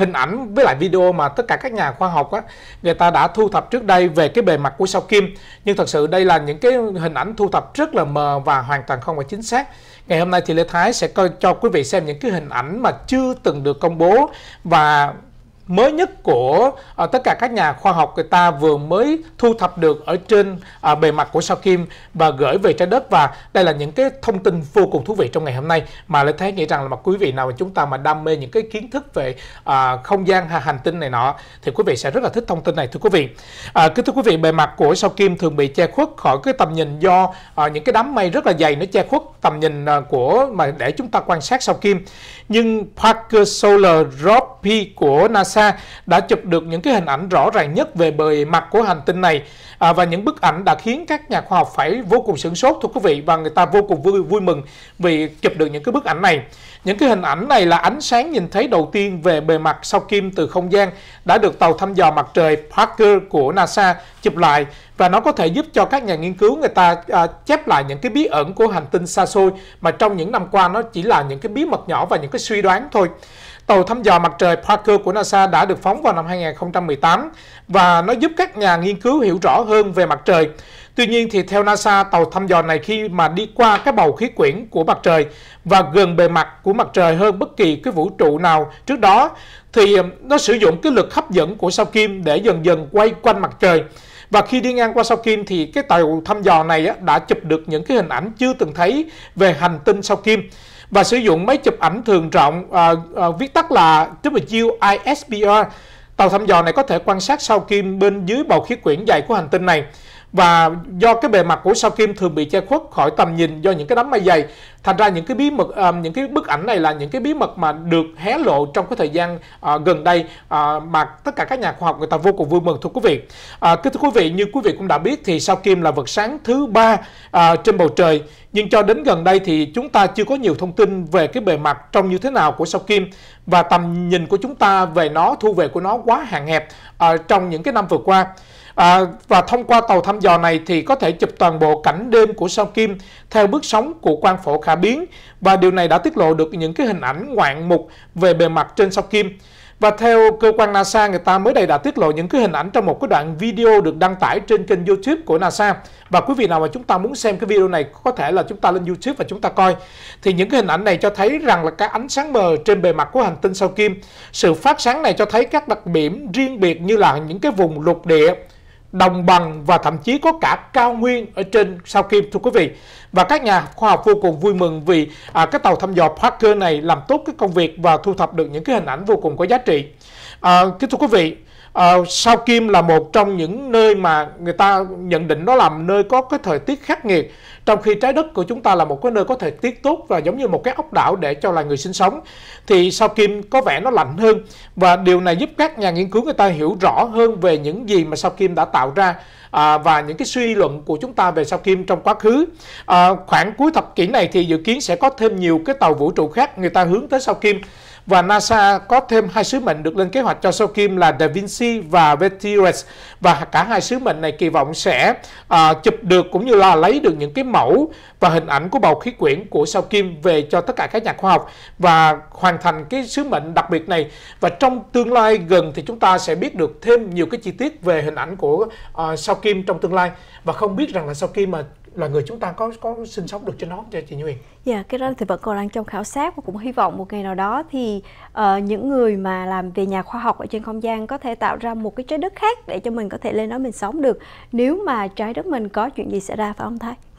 hình ảnh với lại video mà tất cả các nhà khoa học á, người ta đã thu thập trước đây về cái bề mặt của sao kim nhưng thật sự đây là những cái hình ảnh thu thập rất là mờ và hoàn toàn không phải chính xác ngày hôm nay thì Lê Thái sẽ coi cho quý vị xem những cái hình ảnh mà chưa từng được công bố và mới nhất của à, tất cả các nhà khoa học người ta vừa mới thu thập được ở trên à, bề mặt của sao kim và gửi về trái đất và đây là những cái thông tin vô cùng thú vị trong ngày hôm nay mà lê thấy nghĩ rằng là mà quý vị nào mà chúng ta mà đam mê những cái kiến thức về à, không gian hay hành tinh này nọ thì quý vị sẽ rất là thích thông tin này thưa quý vị à, kính thưa quý vị bề mặt của sao kim thường bị che khuất khỏi cái tầm nhìn do à, những cái đám mây rất là dày nó che khuất tầm nhìn à, của mà để chúng ta quan sát sao kim nhưng Parker Solar Robbie của NASA NASA đã chụp được những cái hình ảnh rõ ràng nhất về bề mặt của hành tinh này à, và những bức ảnh đã khiến các nhà khoa học phải vô cùng sửng sốt thưa quý vị và người ta vô cùng vui vui mừng vì chụp được những cái bức ảnh này. Những cái hình ảnh này là ánh sáng nhìn thấy đầu tiên về bề mặt sao kim từ không gian đã được tàu thăm dò mặt trời Parker của NASA chụp lại và nó có thể giúp cho các nhà nghiên cứu người ta à, chép lại những cái bí ẩn của hành tinh xa xôi mà trong những năm qua nó chỉ là những cái bí mật nhỏ và những cái suy đoán thôi. Tàu thăm dò mặt trời Parker của NASA đã được phóng vào năm 2018 và nó giúp các nhà nghiên cứu hiểu rõ hơn về mặt trời. Tuy nhiên thì theo NASA, tàu thăm dò này khi mà đi qua cái bầu khí quyển của mặt trời và gần bề mặt của mặt trời hơn bất kỳ cái vũ trụ nào trước đó thì nó sử dụng cái lực hấp dẫn của sao kim để dần dần quay quanh mặt trời. Và khi đi ngang qua sao Kim thì cái tàu thăm dò này đã chụp được những cái hình ảnh chưa từng thấy về hành tinh sao Kim và sử dụng máy chụp ảnh thường rộng à, à, viết tắt là WISPR. Tàu thăm dò này có thể quan sát sao kim bên dưới bầu khí quyển dày của hành tinh này và do cái bề mặt của sao kim thường bị che khuất khỏi tầm nhìn do những cái đám mây dày thành ra những cái bí mật uh, những cái bức ảnh này là những cái bí mật mà được hé lộ trong cái thời gian uh, gần đây uh, mà tất cả các nhà khoa học người ta vô cùng vui mừng thưa quý vị uh, kính thưa quý vị như quý vị cũng đã biết thì sao kim là vật sáng thứ ba uh, trên bầu trời nhưng cho đến gần đây thì chúng ta chưa có nhiều thông tin về cái bề mặt trông như thế nào của sao kim và tầm nhìn của chúng ta về nó thu về của nó quá hạn hẹp uh, trong những cái năm vừa qua À, và thông qua tàu thăm dò này thì có thể chụp toàn bộ cảnh đêm của sao Kim theo bước sóng của quang phổ khả biến và điều này đã tiết lộ được những cái hình ảnh ngoạn mục về bề mặt trên sao Kim. Và theo cơ quan NASA, người ta mới đây đã tiết lộ những cái hình ảnh trong một cái đoạn video được đăng tải trên kênh YouTube của NASA. Và quý vị nào mà chúng ta muốn xem cái video này có thể là chúng ta lên YouTube và chúng ta coi. Thì những cái hình ảnh này cho thấy rằng là cái ánh sáng mờ trên bề mặt của hành tinh sao Kim. Sự phát sáng này cho thấy các đặc điểm riêng biệt như là những cái vùng lục địa đồng bằng và thậm chí có cả cao nguyên ở trên sao Kim thưa quý vị. Và các nhà khoa học vô cùng vui mừng vì à, cái tàu thăm dò Parker này làm tốt cái công việc và thu thập được những cái hình ảnh vô cùng có giá trị. À, kính thưa quý vị, Ờ, sao Kim là một trong những nơi mà người ta nhận định nó là nơi có cái thời tiết khắc nghiệt trong khi trái đất của chúng ta là một cái nơi có thời tiết tốt và giống như một cái ốc đảo để cho loài người sinh sống thì sao kim có vẻ nó lạnh hơn và điều này giúp các nhà nghiên cứu người ta hiểu rõ hơn về những gì mà sao kim đã tạo ra à, và những cái suy luận của chúng ta về sao kim trong quá khứ à, khoảng cuối thập kỷ này thì dự kiến sẽ có thêm nhiều cái tàu vũ trụ khác người ta hướng tới sao kim và NASA có thêm hai sứ mệnh được lên kế hoạch cho sao Kim là Da Vinci và Veteris và cả hai sứ mệnh này kỳ vọng sẽ à, chụp được cũng như là lấy được những cái mẫu và hình ảnh của bầu khí quyển của sao Kim về cho tất cả các nhà khoa học và hoàn thành cái sứ mệnh đặc biệt này và trong tương lai gần thì chúng ta sẽ biết được thêm nhiều cái chi tiết về hình ảnh của à, sao Kim trong tương lai và không biết rằng là sao Kim mà loài người chúng ta có có sinh sống được trên nó không chị Như Huyền? Dạ, yeah, cái đó thì vẫn còn đang trong khảo sát và cũng hy vọng một ngày nào đó thì uh, những người mà làm về nhà khoa học ở trên không gian có thể tạo ra một cái trái đất khác để cho mình có thể lên đó mình sống được nếu mà trái đất mình có chuyện gì xảy ra phải không Thái?